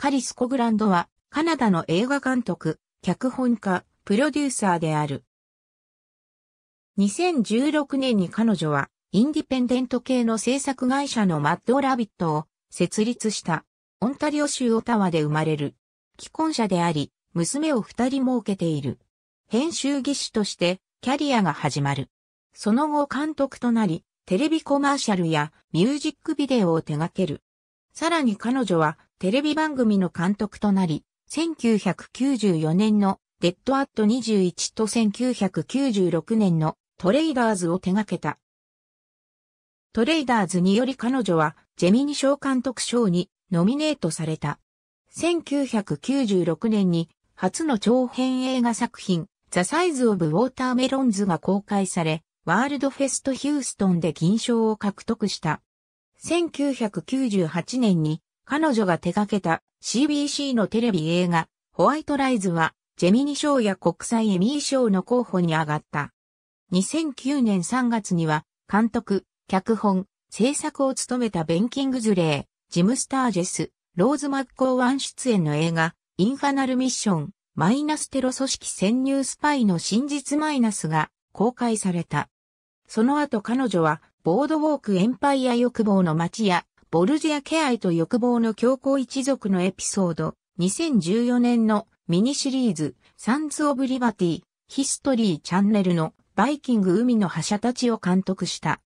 カリス・コグランドは、カナダの映画監督、脚本家、プロデューサーである。2016年に彼女は、インディペンデント系の制作会社のマッド・ラビットを設立した。オンタリオ州オタワで生まれる。既婚者であり、娘を二人設けている。編集技師としてキャリアが始まる。その後監督となり、テレビコマーシャルやミュージックビデオを手掛ける。さらに彼女はテレビ番組の監督となり、1994年のデッドアット21と1996年のトレイダーズを手掛けた。トレイダーズにより彼女はジェミニ賞監督賞にノミネートされた。1996年に初の長編映画作品ザ・サイズ・オブ・ウォーターメロンズが公開され、ワールドフェスト・ヒューストンで銀賞を獲得した。1998年に彼女が手掛けた CBC のテレビ映画、ホワイトライズは、ジェミニ賞や国際エミー賞の候補に上がった。2009年3月には、監督、脚本、制作を務めたベンキングズレー、ジム・スタージェス、ローズ・マッコーワン出演の映画、インファナル・ミッション、マイナステロ組織潜入スパイの真実マイナスが公開された。その後彼女は、ボードウォーク・エンパイア欲望の街や、ボルジアケアイと欲望の強行一族のエピソード、2014年のミニシリーズ、サンズ・オブ・リバティ、ヒストリーチャンネルのバイキング海の覇者たちを監督した。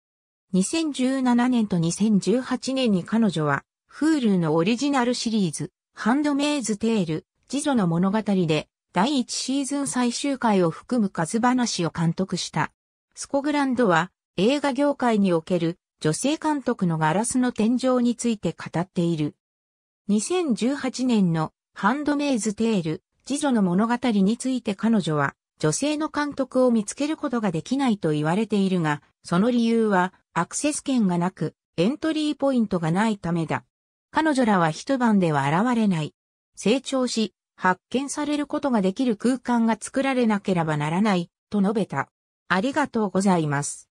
2017年と2018年に彼女は、フールーのオリジナルシリーズ、ハンドメイズ・テール、次女の物語で、第1シーズン最終回を含む数話を監督した。スコグランドは、映画業界における女性監督のガラスの天井について語っている。2018年のハンドメイズテール、次女の物語について彼女は女性の監督を見つけることができないと言われているが、その理由はアクセス権がなくエントリーポイントがないためだ。彼女らは一晩では現れない。成長し、発見されることができる空間が作られなければならない、と述べた。ありがとうございます。